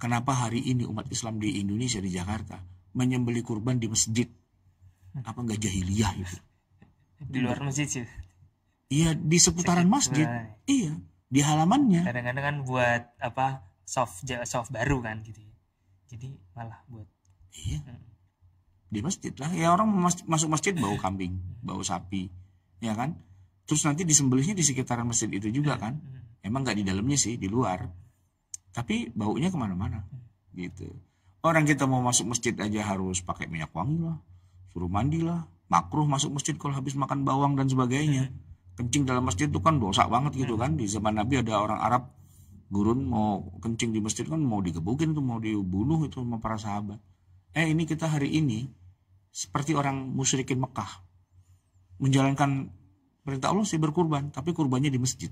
Kenapa hari ini umat Islam di Indonesia di Jakarta menyembeli kurban di masjid? Apa nggak jahiliyah itu? Di luar masjid sih. Iya di seputaran masjid. Nah. Iya di halamannya. Kadang-kadang kan buat apa soft soft baru kan gitu. Jadi malah buat. Iya. Hmm. Di masjid lah ya orang masuk masjid bau kambing, bau sapi, ya kan? Terus nanti disembelihnya di sekitaran masjid itu juga hmm. kan? Hmm. Emang nggak di dalamnya sih, di luar tapi baunya kemana-mana gitu orang kita mau masuk masjid aja harus pakai minyak wangi lah suruh mandi lah makruh masuk masjid kalau habis makan bawang dan sebagainya kencing dalam masjid itu kan dosa banget gitu kan di zaman Nabi ada orang Arab gurun mau kencing di masjid kan mau digebukin tuh mau dibunuh itu sama para sahabat eh ini kita hari ini seperti orang musyrikin Mekah menjalankan perintah Allah sih berkurban tapi kurbannya di masjid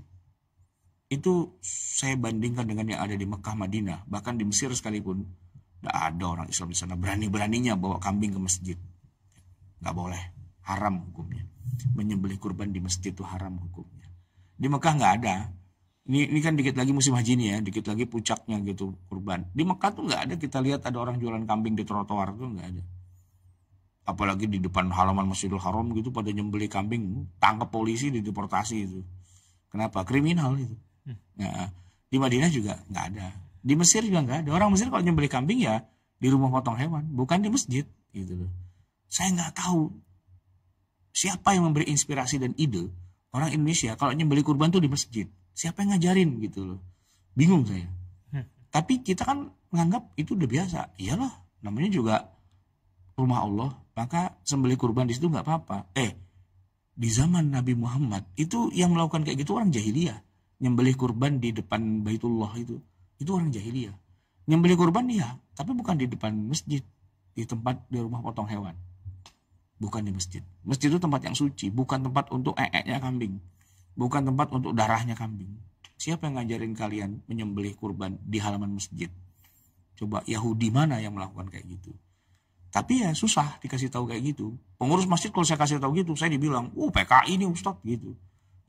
itu saya bandingkan dengan yang ada di Mekah Madinah bahkan di Mesir sekalipun tidak ada orang Islam di sana berani-beraninya bawa kambing ke masjid nggak boleh haram hukumnya menyembelih kurban di masjid itu haram hukumnya di Mekah nggak ada ini ini kan dikit lagi musim haji nih ya dikit lagi puncaknya gitu kurban di Mekah tuh nggak ada kita lihat ada orang jualan kambing di trotoar tuh nggak ada apalagi di depan halaman Masjidil Haram gitu pada nyembeli kambing tangkap polisi dideportasi itu kenapa kriminal itu Nah, di Madinah juga nggak ada. Di Mesir juga nggak ada. Orang Mesir kalau nyembeli kambing ya di rumah potong hewan, bukan di masjid gitu loh. Saya nggak tahu siapa yang memberi inspirasi dan ide orang Indonesia kalau nyembeli kurban tuh di masjid. Siapa yang ngajarin gitu loh. Bingung saya. Hmm. Tapi kita kan menganggap itu udah biasa. Iyalah, namanya juga rumah Allah, maka sembeli kurban di situ nggak apa-apa. Eh, di zaman Nabi Muhammad itu yang melakukan kayak gitu orang jahiliyah nyembelih kurban di depan Baitullah itu. Itu orang jahiliyah. Nyembelih kurban iya, tapi bukan di depan masjid, di tempat di rumah potong hewan. Bukan di masjid. Masjid itu tempat yang suci, bukan tempat untuk eeknya kambing. Bukan tempat untuk darahnya kambing. Siapa yang ngajarin kalian menyembelih kurban di halaman masjid? Coba Yahudi mana yang melakukan kayak gitu? Tapi ya susah dikasih tahu kayak gitu. Pengurus masjid kalau saya kasih tahu gitu, saya dibilang, "Uh, PKI ini Ustadz gitu."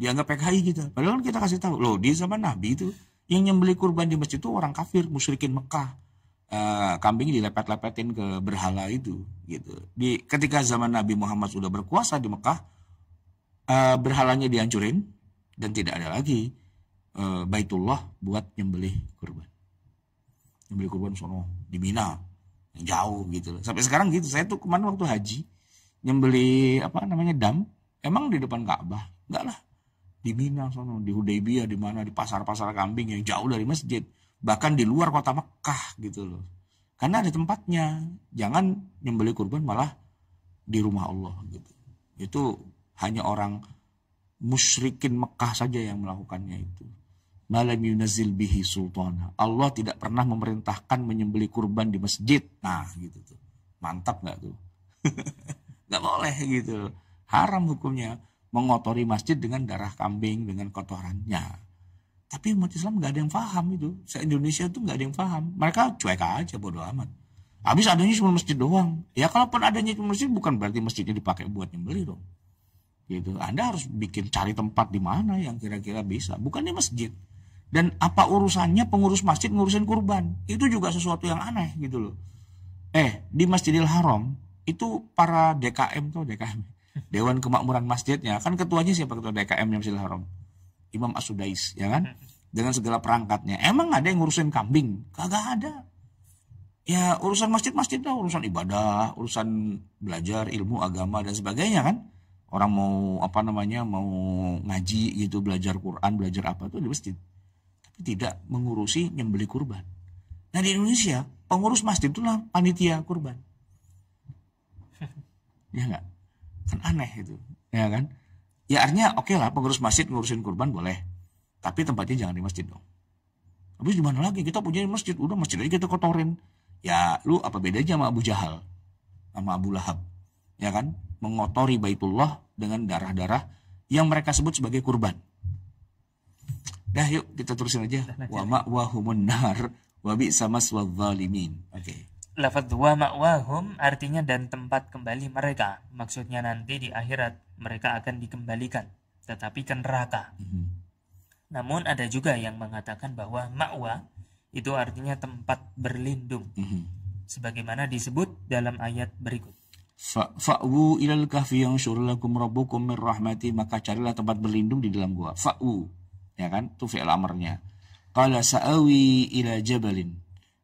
dianggap PKI gitu. Padahal kan kita kasih tahu, loh di zaman Nabi itu yang nyembeli kurban di masjid itu orang kafir, musyrikin Mekah. Uh, eh, kambing dilepet-lepetin ke berhala itu gitu. Di ketika zaman Nabi Muhammad sudah berkuasa di Mekah, uh, berhalanya dihancurin dan tidak ada lagi uh, Baitullah buat nyembelih kurban. Nyembelih kurban sono di Mina yang jauh gitu Sampai sekarang gitu. Saya tuh kemana waktu haji nyembeli apa namanya dam emang di depan Ka'bah? Enggak lah di Mina sono, di Hudaybiyah, di mana di pasar-pasar kambing yang jauh dari masjid, bahkan di luar kota Mekah gitu loh. Karena ada tempatnya. Jangan nyembeli kurban malah di rumah Allah gitu. Itu hanya orang musyrikin Mekah saja yang melakukannya itu. Malam yunazil bihi sultana. Allah tidak pernah memerintahkan menyembeli kurban di masjid. Nah gitu tuh. Mantap nggak tuh? nggak boleh gitu. Haram hukumnya mengotori masjid dengan darah kambing, dengan kotorannya. Tapi umat Islam nggak ada yang paham itu. Se-Indonesia tuh nggak ada yang paham. Mereka cuek aja bodoh amat. Habis adanya cuma masjid doang. Ya kalaupun adanya cuma masjid bukan berarti masjidnya dipakai buat nyembeli dong. Gitu. Anda harus bikin cari tempat di mana yang kira-kira bisa. Bukan di masjid. Dan apa urusannya pengurus masjid ngurusin kurban? Itu juga sesuatu yang aneh gitu loh. Eh, di Masjidil Haram itu para DKM tuh DKM Dewan Kemakmuran Masjidnya kan ketuanya siapa ketua dkm yang Masjidil Haram? Imam Asudais, ya kan? Hmm. Dengan segala perangkatnya. Emang ada yang ngurusin kambing? Kagak ada. Ya urusan masjid-masjid lah, urusan ibadah, urusan belajar ilmu agama dan sebagainya kan. Orang mau apa namanya mau ngaji gitu, belajar Quran, belajar apa tuh di masjid. Tapi tidak mengurusi nyembeli kurban. Nah di Indonesia pengurus masjid itulah panitia kurban. Ya enggak? kan aneh itu ya kan ya artinya oke okay lah pengurus masjid ngurusin kurban boleh tapi tempatnya jangan di masjid dong habis di mana lagi kita punya masjid udah masjid aja kita kotorin ya lu apa bedanya sama Abu Jahal sama Abu Lahab ya kan mengotori Baitullah dengan darah-darah yang mereka sebut sebagai kurban dah yuk kita terusin aja wa ma'wahumun nar wa bi'sa maswal oke okay lafaz dua ma'wahum artinya dan tempat kembali mereka. Maksudnya nanti di akhirat mereka akan dikembalikan, tetapi ke neraka. Mhm. Namun ada juga yang mengatakan bahwa ma'wa itu artinya tempat berlindung. Mhm. Sebagaimana disebut dalam ayat berikut. Fa'wu ilal kahfi yang syurulakum rabbukum min rahmati maka carilah tempat berlindung di dalam gua. Fa'wu ya kan? Itu fi'il amarnya. Qala sa'awi ila jabalin.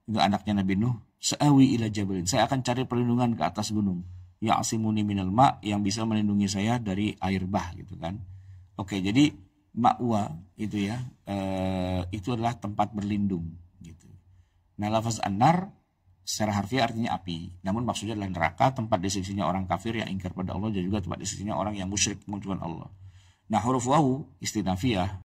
Itu anaknya Nabi Nuh Sa'awi ila jabalin. Saya akan cari perlindungan ke atas gunung. Ya asimuni minal ma yang bisa melindungi saya dari air bah gitu kan. Oke, jadi makwa itu ya e, itu adalah tempat berlindung gitu. Nah, lafaz annar secara harfiah artinya api. Namun maksudnya adalah neraka, tempat di orang kafir yang ingkar pada Allah dan juga tempat di orang yang musyrik kemunculan Allah. Nah, huruf wawu istinafiyah